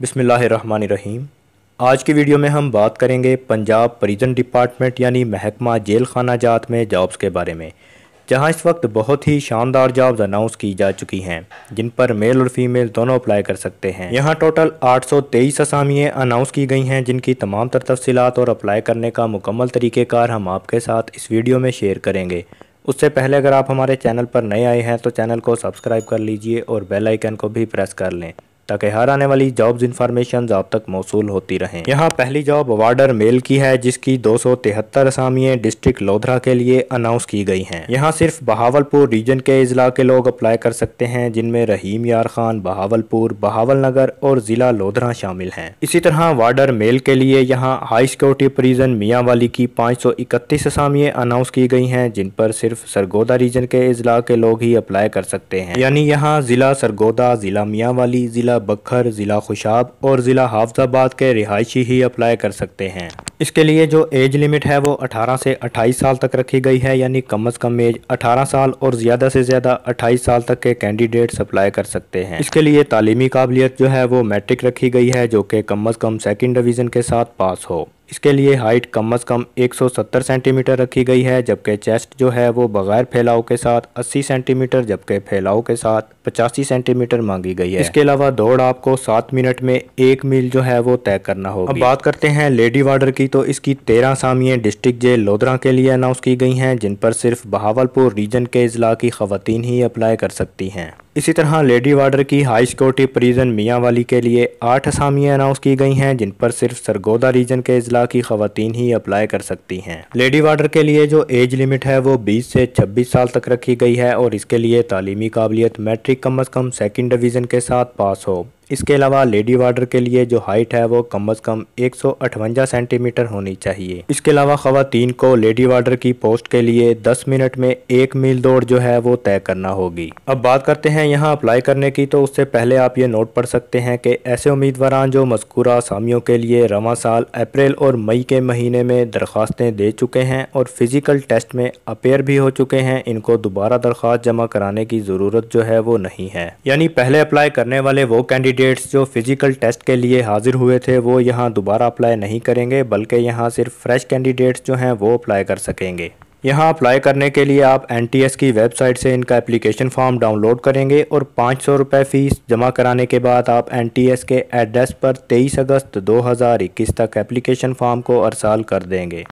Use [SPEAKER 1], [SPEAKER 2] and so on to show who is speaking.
[SPEAKER 1] बिसमीम आज की वीडियो में हम बात करेंगे पंजाब प्रिजन डिपार्टमेंट यानी महकमा जेल खाना जात में जॉब्स के बारे में जहां इस वक्त बहुत ही शानदार जॉब्स अनाउंस की जा चुकी हैं जिन पर मेल और फीमेल दोनों अप्लाई कर सकते हैं यहां टोटल 823 असामियाँ अनाउंस की गई हैं जिनकी तमाम तर तफसीत और अप्लाई करने का मुकम्मल तरीक़ेकार हम आपके साथ इस वीडियो में शेयर करेंगे उससे पहले अगर आप हमारे चैनल पर नए आए हैं तो चैनल को सब्सक्राइब कर लीजिए और बेल आइकन को भी प्रेस कर लें ताकि हर आने वाली जॉब्स इन्फॉर्मेशन आप तक मौसू होती रहे यहाँ पहली जॉब वार्डर मेल की है जिसकी दो सौ तिहत्तर असामियाँ डिस्ट्रिक्ट लोधरा के लिए अनाउंस की गई हैं यहाँ सिर्फ बहावलपुर रीजन के अजला के लोग अप्लाई कर सकते हैं जिनमें रहीम यार खान बहावलपुर बहावल नगर और जिला लोधरा शामिल हैं इसी तरह वार्डर मेल के लिए यहाँ हाई सिक्योरिटी प्रिजन मियाँ वाली की पाँच सौ इकतीस असामियाँ अनाउंस की गई हैं जिन पर सिर्फ सरगोदा रीजन के अजला के लोग ही अप्लाई कर सकते हैं यानी यहाँ जिला सरगोदा जिला मियाँ वाली जिला ज़िला बखर ज़िला खुशाब और ज़िला हाफजाबाद के रिहायशी ही अप्लाई कर सकते हैं इसके लिए जो एज लिमिट है वो 18 से 28 साल तक रखी गई है यानी कम अज़ कम एज 18 साल और ज़्यादा से ज़्यादा 28 साल तक के कैंडिडेट्स अप्लाई कर सकते हैं इसके लिए तालीमी काबिलियत जो है वो मैट्रिक रखी गई है जो कि कम अज़ कम सेकेंड डिवीज़न के साथ पास हो इसके लिए हाइट कम से कम 170 सेंटीमीटर रखी गई है जबकि चेस्ट जो है वो बगैर फैलाव के साथ 80 सेंटीमीटर जबकि फैलाव के साथ 85 सेंटीमीटर मांगी गई है इसके अलावा दौड़ आपको सात मिनट में एक मील जो है वो तय करना होगा अब बात करते हैं लेडी वार्डर की तो इसकी तेरह सामियाँ डिस्ट्रिक्ट जेल लोधरा के लिए अनाउंस की गई हैं जिन पर सिर्फ बहावलपुर रीजन के अजला की खातन ही अप्लाई कर सकती हैं इसी तरह लेडी वार्डर की हाई सिक्योरिटी प्रिजन मियाँ वाली के लिए आठ असामियाँ अनाउंस की गई हैं जिन पर सिर्फ सरगोदा रीजन के अजला की खातन ही अप्लाई कर सकती हैं लेडी वार्डर के लिए जो एज लिमिट है वो 20 से 26 साल तक रखी गई है और इसके लिए तालीमी काबिलियत मैट्रिक कम अज़ कम सेकेंड डिवीज़न के साथ पास हो इसके अलावा लेडी वार्डर के लिए जो हाइट है वो कम अज़ कम एक सेंटीमीटर होनी चाहिए इसके अलावा खातन को लेडी वार्डर की पोस्ट के लिए 10 मिनट में एक मील दौड़ जो है वो तय करना होगी अब बात करते हैं यहाँ अप्लाई करने की तो उससे पहले आप ये नोट पढ़ सकते हैं कि ऐसे उम्मीदवार जो मजकूर आसामियों के लिए रवा साल अप्रैल और मई के महीने में दरख्वास्तें दे चुके हैं और फिज़िकल टेस्ट में अपेयर भी हो चुके हैं इनको दोबारा दरख्वास्त जमा कराने की ज़रूरत जो है वो नहीं है यानी पहले अप्लाई करने वाले वो कैंडिडेट कैंडिडेट्स जो फ़िज़िकल टेस्ट के लिए हाज़िर हुए थे वो यहाँ दोबारा अप्लाई नहीं करेंगे बल्कि यहाँ सिर्फ फ्रेश कैंडिडेट्स जो हैं वो अप्लाई कर सकेंगे यहाँ अप्लाई करने के लिए आप एन की वेबसाइट से इनका एप्लीकेशन फॉर्म डाउनलोड करेंगे और पाँच सौ रुपये फ़ीस जमा कराने के बाद आप एन के एड्रेस पर तेईस अगस्त 2021 तक एप्लीकेशन फॉर्म को अरसाल कर देंगे